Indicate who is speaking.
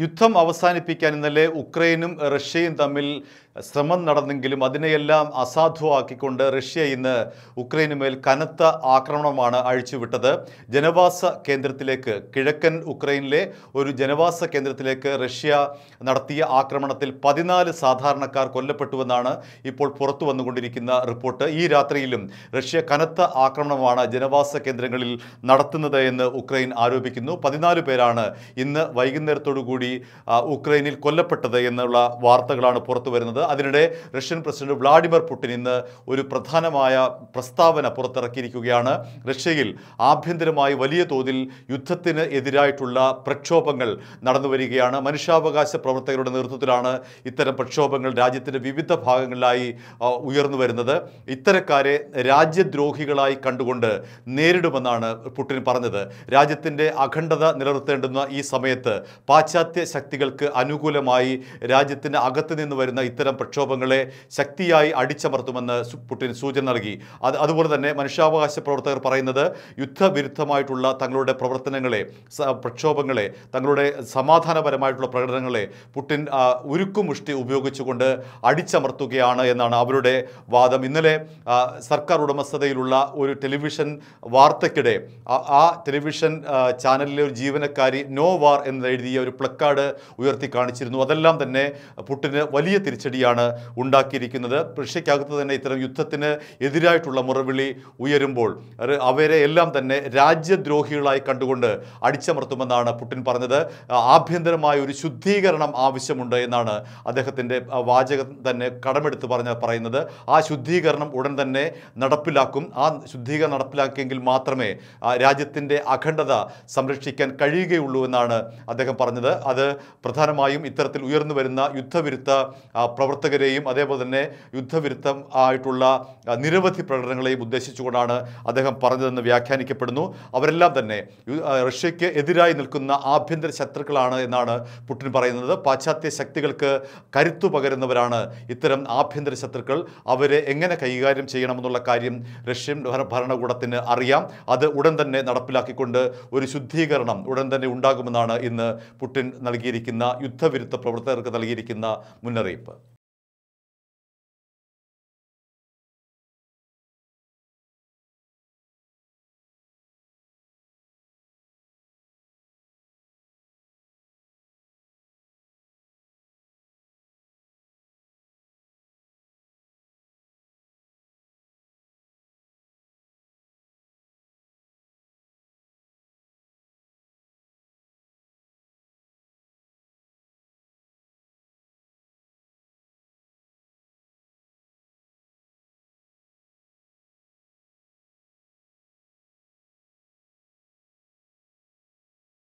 Speaker 1: യുദ്ധം അവസാനിപ്പിക്കാൻ ഇന്നലെ ഉക്രൈനും റഷ്യയും തമ്മിൽ ശ്രമം നടന്നെങ്കിലും അതിനെയെല്ലാം അസാധുവാക്കിക്കൊണ്ട് റഷ്യ ഇന്ന് ഉക്രൈനു മേൽ കനത്ത ആക്രമണമാണ് അഴിച്ചുവിട്ടത് ജനവാസ കേന്ദ്രത്തിലേക്ക് കിഴക്കൻ ഉക്രൈനിലെ ഒരു ജനവാസ കേന്ദ്രത്തിലേക്ക് റഷ്യ നടത്തിയ ആക്രമണത്തിൽ പതിനാല് സാധാരണക്കാർ കൊല്ലപ്പെട്ടുവെന്നാണ് ഇപ്പോൾ പുറത്തു വന്നുകൊണ്ടിരിക്കുന്ന റിപ്പോർട്ട് ഈ രാത്രിയിലും റഷ്യ കനത്ത ആക്രമണമാണ് ജനവാസ കേന്ദ്രങ്ങളിൽ നടത്തുന്നത് എന്ന് ഉക്രൈൻ ആരോപിക്കുന്നു പതിനാല് പേരാണ് ഇന്ന് വൈകുന്നേരത്തോടുകൂടി കൂടി ഉക്രൈനിൽ കൊല്ലപ്പെട്ടത് എന്നുള്ള വാർത്തകളാണ് പുറത്തു വരുന്നത് അതിനിടെ റഷ്യൻ പ്രസിഡന്റ് വ്ളാഡിമിർ പുടിൻ ഇന്ന് ഒരു പ്രധാനമായ പ്രസ്താവന പുറത്തിറക്കിയിരിക്കുകയാണ് റഷ്യയിൽ ആഭ്യന്തരമായി വലിയ തോതിൽ യുദ്ധത്തിന് എതിരായിട്ടുള്ള പ്രക്ഷോഭങ്ങൾ നടന്നു വരികയാണ് മനുഷ്യാവകാശ പ്രവർത്തകരുടെ നേതൃത്വത്തിലാണ് ഇത്തരം പ്രക്ഷോഭങ്ങൾ രാജ്യത്തിൻ്റെ വിവിധ ഭാഗങ്ങളിലായി ഉയർന്നു വരുന്നത് ഇത്തരക്കാരെ രാജ്യദ്രോഹികളായി കണ്ടുകൊണ്ട് നേരിടുമെന്നാണ് പുടിൻ പറഞ്ഞത് രാജ്യത്തിൻ്റെ അഖണ്ഡത നിലനിർത്തേണ്ടുന്ന ഈ സമയത്ത് പാശ്ചാത്യ പാശ്ചാത്യ ശക്തികൾക്ക് അനുകൂലമായി രാജ്യത്തിന് അകത്ത് നിന്ന് വരുന്ന ഇത്തരം പ്രക്ഷോഭങ്ങളെ ശക്തിയായി അടിച്ചമർത്തുമെന്ന് പുടിൻ സൂചന നൽകി അത് അതുപോലെ തന്നെ മനുഷ്യാവകാശ പ്രവർത്തകർ പറയുന്നത് യുദ്ധവിരുദ്ധമായിട്ടുള്ള തങ്ങളുടെ പ്രവർത്തനങ്ങളെ പ്രക്ഷോഭങ്ങളെ തങ്ങളുടെ സമാധാനപരമായിട്ടുള്ള പ്രകടനങ്ങളെ പുടിൻ ഉരുക്കുമുഷ്ടി ഉപയോഗിച്ചുകൊണ്ട് അടിച്ചമർത്തുകയാണ് എന്നാണ് അവരുടെ വാദം ഇന്നലെ സർക്കാർ ഉടമസ്ഥതയിലുള്ള ഒരു ടെലിവിഷൻ വാർത്തയ്ക്കിടെ ആ ടെലിവിഷൻ ചാനലിലെ ഒരു ജീവനക്കാരി നോ വാർ എന്നെഴുതിയ ഒരു പ്ലക്കാർഡ് പാലക്കാട് ഉയർത്തി കാണിച്ചിരുന്നു അതെല്ലാം തന്നെ പുട്ടിന് വലിയ തിരിച്ചടിയാണ് ഉണ്ടാക്കിയിരിക്കുന്നത് റഷ്യക്കകത്ത് തന്നെ ഇത്തരം യുദ്ധത്തിന് എതിരായിട്ടുള്ള മുറവിളി ഉയരുമ്പോൾ അവരെ എല്ലാം തന്നെ രാജ്യദ്രോഹികളായി കണ്ടുകൊണ്ട് അടിച്ചമർത്തുമെന്നാണ് പുട്ടിൻ പറഞ്ഞത് ആഭ്യന്തരമായ ഒരു ശുദ്ധീകരണം ആവശ്യമുണ്ട് എന്നാണ് അദ്ദേഹത്തിൻ്റെ വാചകം തന്നെ കടമെടുത്ത് പറഞ്ഞ പറയുന്നത് ആ ശുദ്ധീകരണം ഉടൻ തന്നെ നടപ്പിലാക്കും ആ ശുദ്ധീകരണം നടപ്പിലാക്കിയെങ്കിൽ മാത്രമേ രാജ്യത്തിൻ്റെ അഖണ്ഡത സംരക്ഷിക്കാൻ കഴിയുകയുള്ളൂ എന്നാണ് അദ്ദേഹം പറഞ്ഞത് അത് പ്രധാനമായും ഇത്തരത്തിൽ ഉയർന്നു വരുന്ന യുദ്ധവിരുദ്ധ പ്രവർത്തകരെയും അതേപോലെ തന്നെ യുദ്ധവിരുദ്ധം ആയിട്ടുള്ള നിരവധി പ്രകടനങ്ങളെയും ഉദ്ദേശിച്ചുകൊണ്ടാണ് അദ്ദേഹം പറഞ്ഞതെന്ന് വ്യാഖ്യാനിക്കപ്പെടുന്നു അവരെല്ലാം തന്നെ റഷ്യയ്ക്ക് എതിരായി നിൽക്കുന്ന ആഭ്യന്തര ശത്രുക്കളാണ് എന്നാണ് പുടിൻ പറയുന്നത് പാശ്ചാത്യ ശക്തികൾക്ക് കരുത്തു പകരുന്നവരാണ് ഇത്തരം ആഭ്യന്തര ശത്രുക്കൾ അവരെ എങ്ങനെ കൈകാര്യം ചെയ്യണമെന്നുള്ള കാര്യം റഷ്യൻ ഭരണകൂടത്തിന് അറിയാം അത് ഉടൻ തന്നെ നടപ്പിലാക്കിക്കൊണ്ട് ഒരു ശുദ്ധീകരണം ഉടൻ തന്നെ ഉണ്ടാകുമെന്നാണ് ഇന്ന് പുടിൻ നൽകിയിരിക്കുന്ന യുദ്ധവിരുദ്ധ പ്രവർത്തകർക്ക് നൽകിയിരിക്കുന്ന മുന്നറിയിപ്പ്